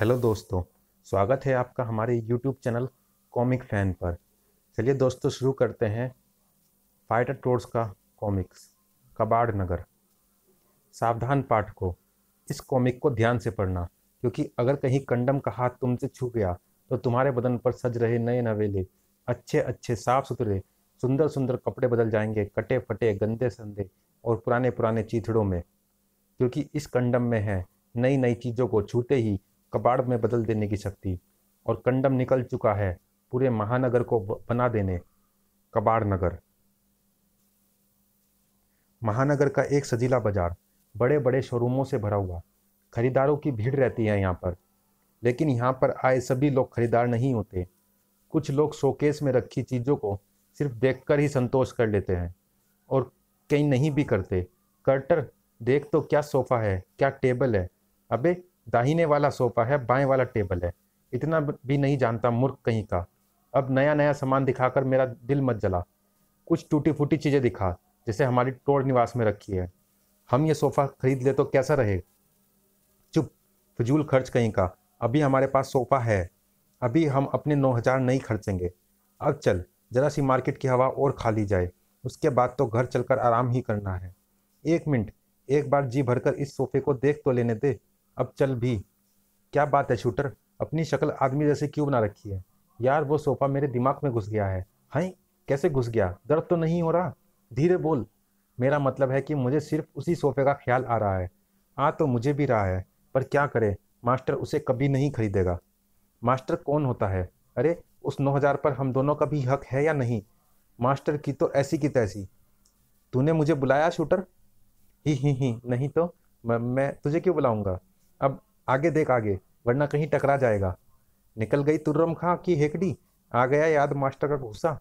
hello दोस्तों स्वागत है आपका हमारे यूट्यूब चैनल कॉमिक फैन पर चलिए दोस्तों शुरू करते हैं फाइटर टोर्स का कॉमिक्स कबाड़ नगर सावधान पाठ को इस कॉमिक को ध्यान से पढ़ना क्योंकि अगर कहीं कंडम का हाथ तुमसे छू गया तो तुम्हारे बदन पर सज रहे नए नवेले अच्छे अच्छे साफ सुथरे सुंदर सुंदर कपड़े बदल जाएंगे कटे फटे गंदे संदे और पुराने पुराने चीथड़ों में क्योंकि इस कंडम में है नई नई चीज़ों को छूते ही कबाड़ में बदल देने की शक्ति और कंडम निकल चुका है पूरे महानगर को बना देने कबाड़ नगर महानगर का एक सजीला बाजार बड़े बड़े शोरूमों से भरा हुआ खरीदारों की भीड़ रहती है यहाँ पर लेकिन यहाँ पर आए सभी लोग खरीदार नहीं होते कुछ लोग शोकेस में रखी चीज़ों को सिर्फ देखकर ही संतोष कर लेते हैं और कहीं नहीं भी करते कर्टर देख तो क्या सोफ़ा है क्या टेबल है अबे दाहिने वाला सोफा है बाएं वाला टेबल है इतना भी नहीं जानता मूर्ख कहीं का अब नया नया सामान दिखाकर मेरा दिल मत जला कुछ टूटी फूटी चीज़ें दिखा जैसे हमारी टोड़ निवास में रखी है हम ये सोफ़ा खरीद ले तो कैसा रहे चुप फजूल खर्च कहीं का अभी हमारे पास सोफ़ा है अभी हम अपने नौ हज़ार नहीं खर्चेंगे अब चल ज़रा सी मार्केट की हवा और खा ली जाए उसके बाद तो घर चलकर आराम ही करना है एक मिनट एक बार जी भरकर इस सोफ़े को देख तो लेने दे अब चल भी क्या बात है शूटर अपनी शक्ल आदमी जैसे क्यों बना रखी है यार वो सोफा मेरे दिमाग में घुस गया है हाई कैसे घुस गया दर्द तो नहीं हो रहा धीरे बोल मेरा मतलब है कि मुझे सिर्फ उसी सोफे का ख्याल आ रहा है आ तो मुझे भी रहा है पर क्या करे मास्टर उसे कभी नहीं खरीदेगा मास्टर कौन होता है अरे उस नौ हज़ार पर हम दोनों का भी हक है या नहीं मास्टर की तो ऐसी की तैसी तूने मुझे बुलाया शूटर ही ही ही नहीं तो मैं तुझे क्यों बुलाऊंगा अब आगे देख आगे वरना कहीं टकरा जाएगा निकल गई तुर्रम खां की हेकड़ी आ गया याद मास्टर का गुस्सा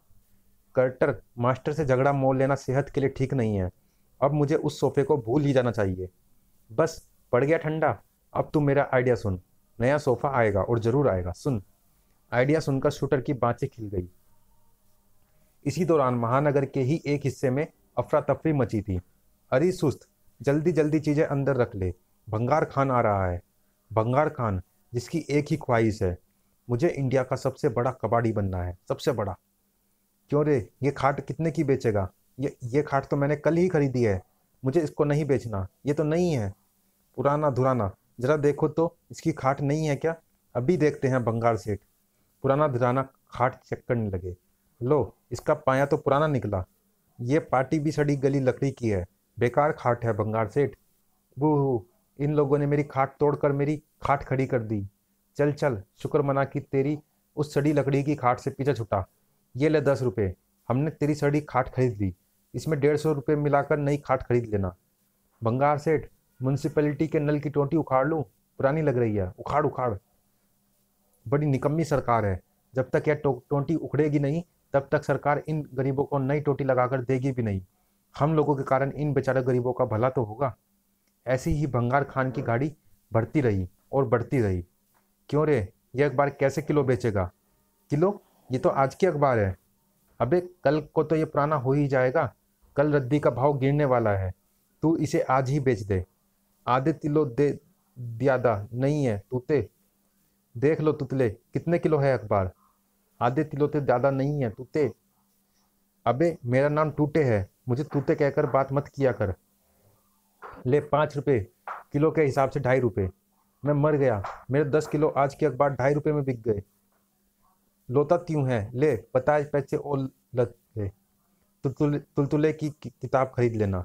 कर्टर मास्टर से झगड़ा मोल लेना सेहत के लिए ठीक नहीं है अब मुझे उस सोफे को भूल ही जाना चाहिए बस पड़ गया ठंडा अब तू मेरा आइडिया सुन नया सोफा आएगा और ज़रूर आएगा सुन आइडिया सुनकर शूटर की बाँचें खिल गई इसी दौरान महानगर के ही एक हिस्से में अफरा तफरी मची थी अरे सुस्त जल्दी जल्दी चीज़ें अंदर रख ले भंगार खान आ रहा है भंगार खान जिसकी एक ही ख्वाहिश है मुझे इंडिया का सबसे बड़ा कबाड़ी बनना है सबसे बड़ा क्यों रे ये खाट कितने की बेचेगा ये ये खाट तो मैंने कल ही खरीदी है मुझे इसको नहीं बेचना ये तो नहीं है पुराना धुराना ज़रा देखो तो इसकी खाट नहीं है क्या अभी देखते हैं बंगाल सेठ पुराना धुराना खाट चेक करने लगे लो इसका पाया तो पुराना निकला ये पार्टी भी सड़ी गली लकड़ी की है बेकार खाट है बंगाल सेठ बूहू इन लोगों ने मेरी खाट तोड़कर मेरी खाट खड़ी कर दी चल चल शुक्र मना कि तेरी उस सड़ी लकड़ी की खाट से पीछा छुटा ये ले दस रुपये हमने तेरी सड़ी खाट खरीद ली इसमें डेढ़ सौ रुपये मिलाकर नई खाट खरीद लेना बंगार सेठ म्यूनसिपैलिटी के नल की टोटी उखाड़ लूँ पुरानी लग रही है उखाड़ उखाड़ बड़ी निकम्मी सरकार है जब तक यह टोटी उखड़ेगी नहीं तब तक सरकार इन गरीबों को नई टोटी लगाकर देगी भी नहीं हम लोगों के कारण इन बेचारे गरीबों का भला तो होगा ऐसी ही बंगार खान की गाड़ी बढ़ती रही और बढ़ती रही क्यों रे ये अखबार कैसे किलो बेचेगा किलो ये तो आज की अखबार है अबे कल को तो ये पुराना हो ही जाएगा कल रद्दी का भाव गिरने वाला है तू इसे आज ही बेच दे आधे किलो दे दियादा नहीं है तूते देख लो तुतले कितने किलो है अखबार आधे किलो तो ज़्यादा नहीं है तूते अबे मेरा नाम टूटे है मुझे तूते कहकर बात मत किया कर ले पाँच रुपये किलो के हिसाब से ढाई रुपये मैं मर गया मेरे दस किलो आज के अखबार ढाई रुपये में बिक गए लोता क्यों है ले पचास पैसे और लग गए तुलतुले तुलतुले की किताब खरीद लेना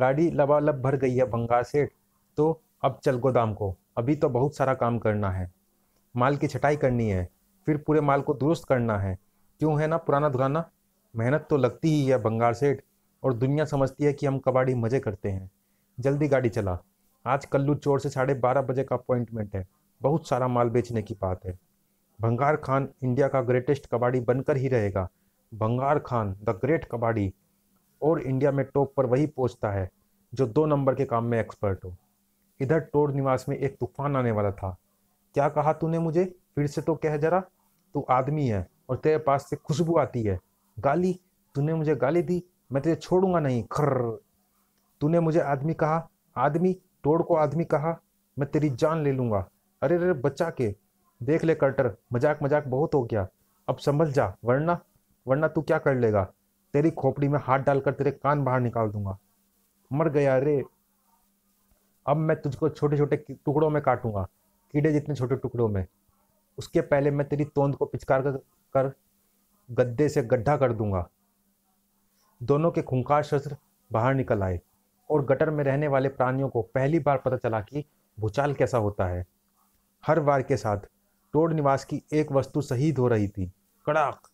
गाड़ी लबालब भर गई है बंगार सेठ तो अब चल गोदाम को अभी तो बहुत सारा काम करना है माल की छटाई करनी है फिर पूरे माल को दुरुस्त करना है क्यों है ना पुराना धुराना मेहनत तो लगती ही है बंगार सेठ और दुनिया समझती है कि हम कबाड़ी मज़े करते हैं जल्दी गाड़ी चला आज कल्लू चोर से साढ़े बारह बजे का अपॉइंटमेंट है बहुत सारा माल बेचने की बात है भंगार खान इंडिया का ग्रेटेस्ट कबाड़ी बनकर ही रहेगा भंगार खान द ग्रेट कबाड़ी और इंडिया में टॉप पर वही पहुंचता है जो दो नंबर के काम में एक्सपर्ट हो इधर टोर निवास में एक तूफान आने वाला था क्या कहा तूने मुझे फिर से तो कह जरा तू आदमी है और तेरे पास से खुशबू आती है गाली तूने मुझे गाली दी मैं तुझे छोड़ूंगा नहीं खर्र तूने मुझे आदमी कहा आदमी टोड़ को आदमी कहा मैं तेरी जान ले लूंगा अरे अरे बच्चा के देख ले कर्टर मजाक मजाक बहुत हो गया अब संभल जा वरना वरना तू क्या कर लेगा तेरी खोपड़ी में हाथ डालकर तेरे कान बाहर निकाल दूंगा मर गया अरे अब मैं तुझको छोटे छोटे टुकड़ों में काटूंगा कीड़े जितने छोटे टुकड़ों में उसके पहले मैं तेरी तोंद को पिचकार कर, कर गद्दे से गड्ढा कर दूंगा दोनों के खुंखार शस्त्र बाहर निकल आए और गटर में रहने वाले प्राणियों को पहली बार पता चला कि भूचाल कैसा होता है हर वार के साथ टोड निवास की एक वस्तु शहीद हो रही थी कड़ाक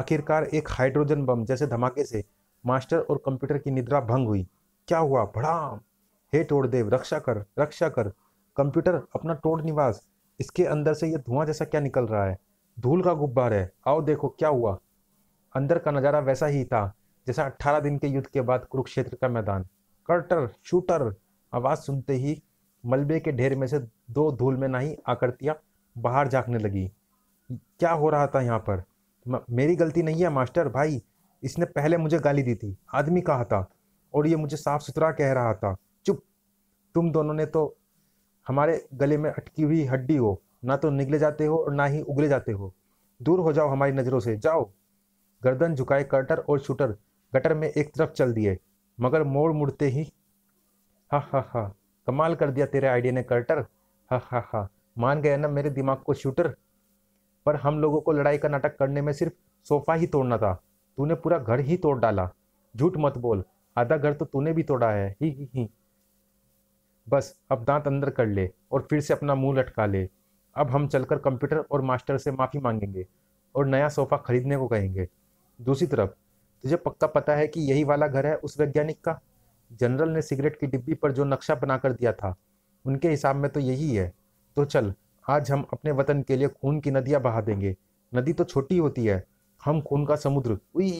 आखिरकार एक हाइड्रोजन बम जैसे धमाके से मास्टर और कंप्यूटर की निद्रा भंग हुई क्या हुआ भड़ाम हे टोड़देव रक्षा कर रक्षा कर कंप्यूटर अपना टोड़ निवास इसके अंदर से यह धुआं जैसा क्या निकल रहा है धूल का गुब्बार है आओ देखो क्या हुआ अंदर का नज़ारा वैसा ही था जैसा अट्ठारह दिन के युद्ध के बाद कुरुक्षेत्र का मैदान कर्टर शूटर आवाज सुनते ही मलबे के ढेर में से दो धूल में नहीं आकृतियाँ बाहर झाँकने लगी क्या हो रहा था यहाँ पर मेरी गलती नहीं है मास्टर भाई इसने पहले मुझे गाली दी थी आदमी कहा था और ये मुझे साफ सुथरा कह रहा था चुप तुम दोनों ने तो हमारे गले में अटकी हुई हड्डी हो ना तो निकले जाते हो और ना ही उगले जाते हो दूर हो जाओ हमारी नज़रों से जाओ गर्दन झुकाए कर्टर और शूटर गटर में एक तरफ चल दिए मगर मोड़ मुड़ते ही हा हा हा कमाल कर दिया तेरे आइडिया ने कर्टर हा हा हा मान गया ना मेरे दिमाग को शूटर पर हम लोगों को लड़ाई का नाटक करने में सिर्फ सोफा ही तोड़ना था तूने पूरा घर ही तोड़ डाला झूठ मत बोल आधा घर तो तूने भी तोड़ा है ही ही ही बस अब दांत अंदर कर ले और फिर से अपना मुंह लटका ले अब हम चलकर कंप्यूटर और मास्टर से माफ़ी मांगेंगे और नया सोफ़ा खरीदने को कहेंगे दूसरी तरफ तुझे पक्का पता है कि यही वाला घर है उस वैज्ञानिक का जनरल ने सिगरेट की डिब्बी पर जो नक्शा बनाकर दिया था उनके हिसाब में तो यही है तो चल आज हम अपने वतन के लिए खून की नदियां बहा देंगे नदी तो छोटी होती है हम खून का समुद्र उई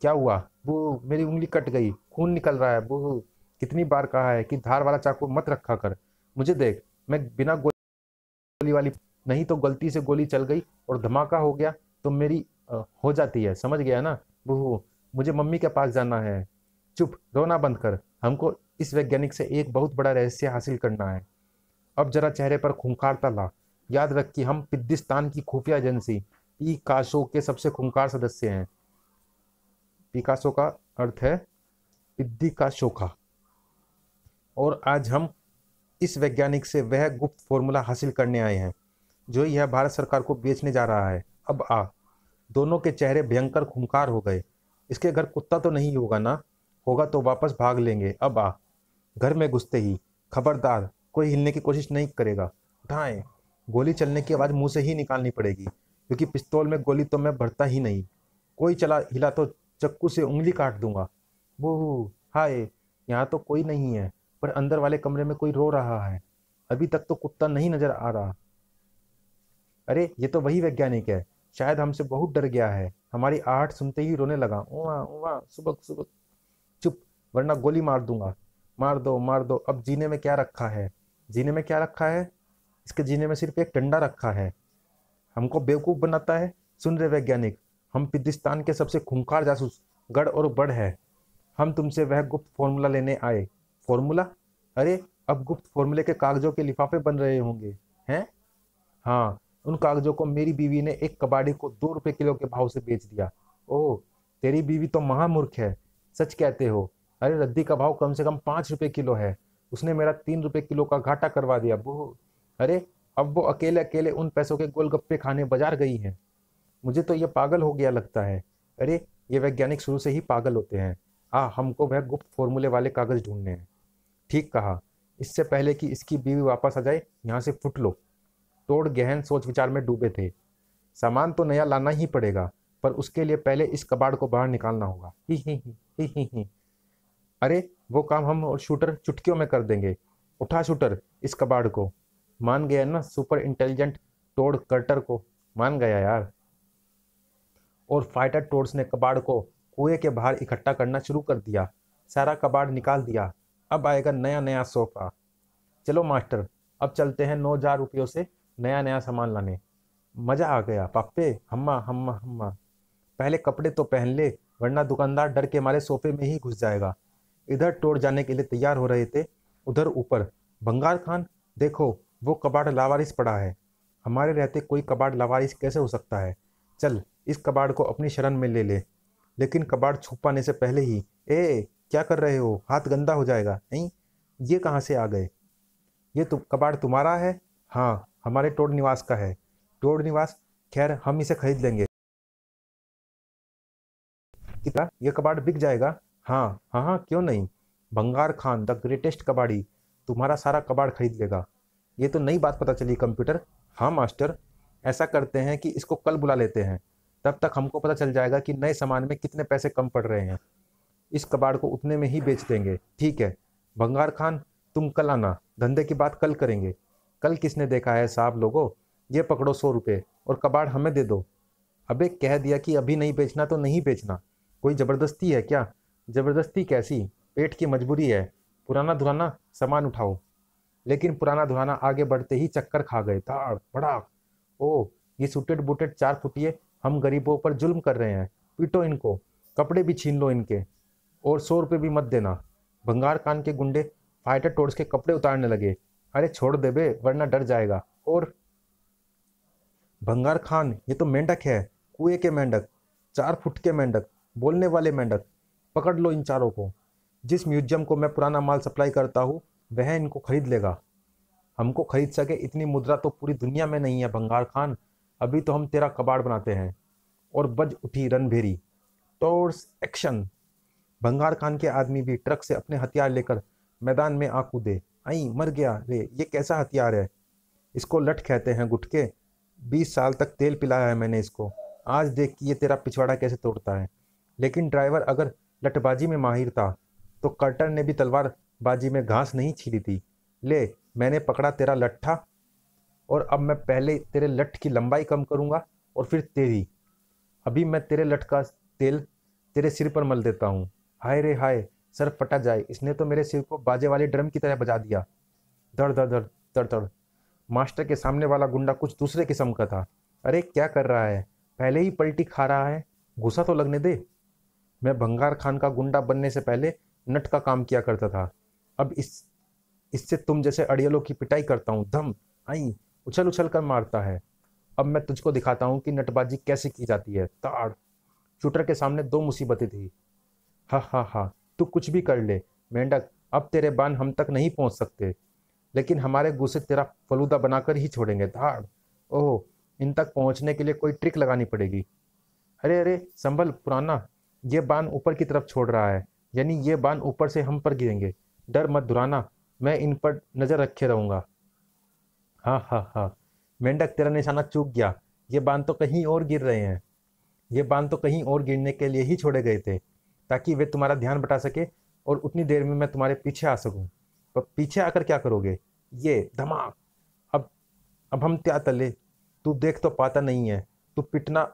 क्या हुआ वो मेरी उंगली कट गई खून निकल रहा है वो कितनी बार कहा है कि धार वाला चाकू मत रखा कर मुझे देख मैं बिना गोली वाली नहीं तो गलती से गोली चल गई और धमाका हो गया तो मेरी हो जाती है समझ गया ना बहू मुझे मम्मी के पास जाना है चुप रोना बंद कर हमको इस वैज्ञानिक से एक बहुत बड़ा रहस्य हासिल करना है अब जरा चेहरे पर खूंखारता ला याद रख कि हम पिद्दिस्तान की खुफिया एजेंसी पी काशो के सबसे खूंखार सदस्य हैं पिकासो का अर्थ है पिद्दी का शोखा और आज हम इस वैज्ञानिक से वह गुप्त फॉर्मूला हासिल करने आए हैं जो यह भारत सरकार को बेचने जा रहा है अब आ दोनों के चेहरे भयंकर खुमकार हो गए इसके घर कुत्ता तो नहीं होगा ना होगा तो वापस भाग लेंगे अब आ घर में घुसते ही खबरदार कोई हिलने की कोशिश नहीं करेगा उठाएं गोली चलने की आवाज़ मुंह से ही निकालनी पड़ेगी क्योंकि पिस्तौल में गोली तो मैं भरता ही नहीं कोई चला हिला तो चक्कू से उंगली काट दूंगा वो हाय यहाँ तो कोई नहीं है पर अंदर वाले कमरे में कोई रो रहा है अभी तक तो कुत्ता नहीं नजर आ रहा अरे ये तो वही वैज्ञानिक है शायद हमसे बहुत डर गया है हमारी आहट सुनते ही रोने लगा ओवा ओवा सुबक सुबक चुप वरना गोली मार दूंगा मार दो मार दो अब जीने में क्या रखा है जीने में क्या रखा है इसके जीने में सिर्फ एक डंडा रखा है हमको बेवकूफ़ बनाता है सुन रहे वैज्ञानिक हम पिद्दिस्तान के सबसे खूंखार जासूस गढ़ और बढ़ है हम तुमसे वह गुप्त फॉर्मूला लेने आए फॉर्मूला अरे अब गुप्त फॉर्मूले के कागजों के लिफाफे बन रहे होंगे हैं हाँ उन कागजों को मेरी बीवी ने एक कबाड़ी को दो रुपये किलो के भाव से बेच दिया ओह तेरी बीवी तो महामूर्ख है सच कहते हो अरे रद्दी का भाव कम से कम पाँच रुपये किलो है उसने मेरा तीन रुपये किलो का घाटा करवा दिया वो अरे अब वो अकेले अकेले उन पैसों के गोलगप्पे खाने बाजार गई है मुझे तो ये पागल हो गया लगता है अरे ये वैज्ञानिक शुरू से ही पागल होते हैं आ हमको वह गुप्त फॉर्मूले वाले कागज़ ढूंढने हैं ठीक कहा इससे पहले कि इसकी बीवी वापस आ जाए यहाँ से फुट लो तोड़ गहन सोच विचार में डूबे थे सामान तो नया लाना ही पड़ेगा पर उसके लिए पहले इस कबाड़ को बाहर निकालना होगा ही ही ही ही ही ही अरे वो काम हम और शूटर चुटकियों में कर देंगे उठा शूटर इस कबाड़ को मान गया ना सुपर इंटेलिजेंट टोड कर्टर को मान गया यार और फाइटर टोर्स ने कबाड़ को कुएं के बाहर इकट्ठा करना शुरू कर दिया सारा कबाड़ निकाल दिया अब आएगा नया नया सोफा चलो मास्टर अब चलते हैं नौ हजार रुपयों से नया नया सामान लाने मज़ा आ गया पापे हम्मा हम्मा हम्मा पहले कपड़े तो पहन ले वरना दुकानदार डर के मारे सोफे में ही घुस जाएगा इधर टोड़ जाने के लिए तैयार हो रहे थे उधर ऊपर बंगाल खान देखो वो कबाड़ लावारिस पड़ा है हमारे रहते कोई कबाड़ लावारिस कैसे हो सकता है चल इस कबाड़ को अपनी शरण में ले ले लेकिन कबाड़ छुपाने से पहले ही ए क्या कर रहे हो हाथ गंदा हो जाएगा नहीं ये कहाँ से आ गए ये तु, कबाड़ तुम्हारा है हाँ हमारे टोड निवास का है टोड निवास खैर हम इसे खरीद लेंगे कितना यह कबाड़ बिक जाएगा हाँ हाँ हाँ क्यों नहीं भंगार खान द ग्रेटेस्ट कबाड़ी तुम्हारा सारा कबाड़ खरीद लेगा ये तो नई बात पता चली कंप्यूटर हाँ मास्टर ऐसा करते हैं कि इसको कल बुला लेते हैं तब तक हमको पता चल जाएगा कि नए सामान में कितने पैसे कम पड़ रहे हैं इस कबाड़ को उतने में ही बेच देंगे ठीक है भंगार खान तुम कल आना धंधे की बात कल करेंगे कल किसने देखा है साहब लोगो ये पकड़ो सौ रुपये और कबाड़ हमें दे दो अबे कह दिया कि अभी नहीं बेचना तो नहीं बेचना कोई ज़बरदस्ती है क्या ज़बरदस्ती कैसी पेट की मजबूरी है पुराना धुराना सामान उठाओ लेकिन पुराना धुराना आगे बढ़ते ही चक्कर खा गए ताड़ बड़ा ओ ये सूटेड बुटेड चार फुटिए हम गरीबों पर जुल्म कर रहे हैं पीटो इनको कपड़े भी छीन लो इनके और सौ रुपये भी मत देना भंगार कान के गुंडे फाइटर टोर्स के कपड़े उतारने लगे अरे छोड़ दे बे वरना डर जाएगा और भंगार खान ये तो मेंढक है कुएं के मेंढक चार फुट के मेंढक बोलने वाले मेंढक पकड़ लो इन चारों को जिस म्यूजियम को मैं पुराना माल सप्लाई करता हूँ वह इनको खरीद लेगा हमको खरीद सके इतनी मुद्रा तो पूरी दुनिया में नहीं है भंगार खान अभी तो हम तेरा कबाड़ बनाते हैं और बज उठी रणभेरी टोर्स एक्शन भंगार खान के आदमी भी ट्रक से अपने हथियार लेकर मैदान में आ कूदे आई मर गया रे ये कैसा हथियार है इसको लट कहते हैं गुटके बीस साल तक तेल पिलाया है मैंने इसको आज देख कि ये तेरा पिछवाड़ा कैसे तोड़ता है लेकिन ड्राइवर अगर लटबाजी में माहिर था तो कर्टन ने भी तलवार बाजी में घास नहीं छीली थी ले मैंने पकड़ा तेरा लट्ठा और अब मैं पहले तेरे लठ की लंबाई कम करूँगा और फिर तेरी अभी मैं तेरे लठ का तेल तेरे सिर पर मल देता हूँ हाय रे हाय सर फटा जाए इसने तो मेरे सिर को बाजे वाले ड्रम की तरह बजा दिया धड़ धड़ धड़ धड़ धड़ मास्टर के सामने वाला गुंडा कुछ दूसरे किस्म का था अरे क्या कर रहा है पहले ही पलटी खा रहा है घुसा तो लगने दे मैं भंगार खान का गुंडा बनने से पहले नट का काम किया करता था अब इस इससे तुम जैसे अड़ियलों की पिटाई करता हूँ धम आई उछल उछल कर मारता है अब मैं तुझको दिखाता हूँ कि नटबाजी कैसे की जाती है ताड़ शूटर के सामने दो मुसीबतें थी हा हा हा तू कुछ भी कर ले मेंढक अब तेरे बान हम तक नहीं पहुंच सकते लेकिन हमारे गुस्से तेरा फलूदा बनाकर ही छोड़ेंगे धाड़ ओह इन तक पहुंचने के लिए कोई ट्रिक लगानी पड़ेगी अरे अरे संभल पुराना ये बान ऊपर की तरफ छोड़ रहा है यानी ये बान ऊपर से हम पर गिरेंगे डर मत दुराना मैं इन पर नज़र रखे रहूंगा हाँ हाँ हाँ मेंढक तेरा निशाना चूक गया ये बांध तो कहीं और गिर रहे हैं ये बांध तो कहीं और गिरने के लिए ही छोड़े गए थे ताकि वे तुम्हारा ध्यान बटा सके और उतनी देर में मैं तुम्हारे पीछे आ सकूं पर पीछे आकर क्या करोगे ये धमाक अब अब हम क्या तले तू देख तो पाता नहीं है तू पिटना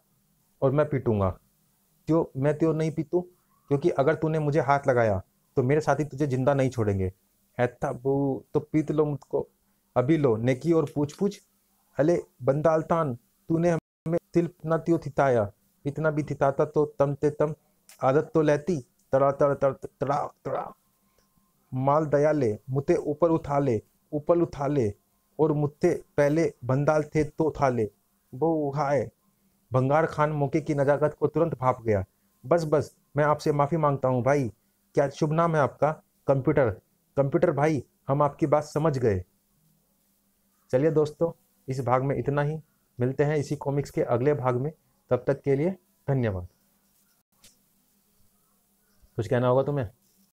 और मैं पीटूंगा क्यों मैं त्यों नहीं पीतूँ क्योंकि अगर तूने मुझे हाथ लगाया तो मेरे साथी तुझे जिंदा नहीं छोड़ेंगे ऐता बू तो पीत लो मुझको अभी लो नेकी और पूछ पूछ अले बंदालतान तूने हमें तिल ना त्यो थिताया इतना भी थिताता तो तमते तम आदत तो लेती तड़ा तड़ तड़ तड़ा तड़ा माल दया ले मुते ऊपर उठा ले ऊपर उठा ले और मुते पहले बंदाल थे तो उठा ले वो उठाए भंगार खान मौके की नजाकत को तुरंत भाप गया बस बस मैं आपसे माफ़ी मांगता हूँ भाई क्या शुभ नाम है आपका कंप्यूटर कंप्यूटर भाई हम आपकी बात समझ गए चलिए दोस्तों इस भाग में इतना ही मिलते हैं इसी कॉमिक्स के अगले भाग में तब तक के लिए धन्यवाद कुछ कहना होगा तुम्हें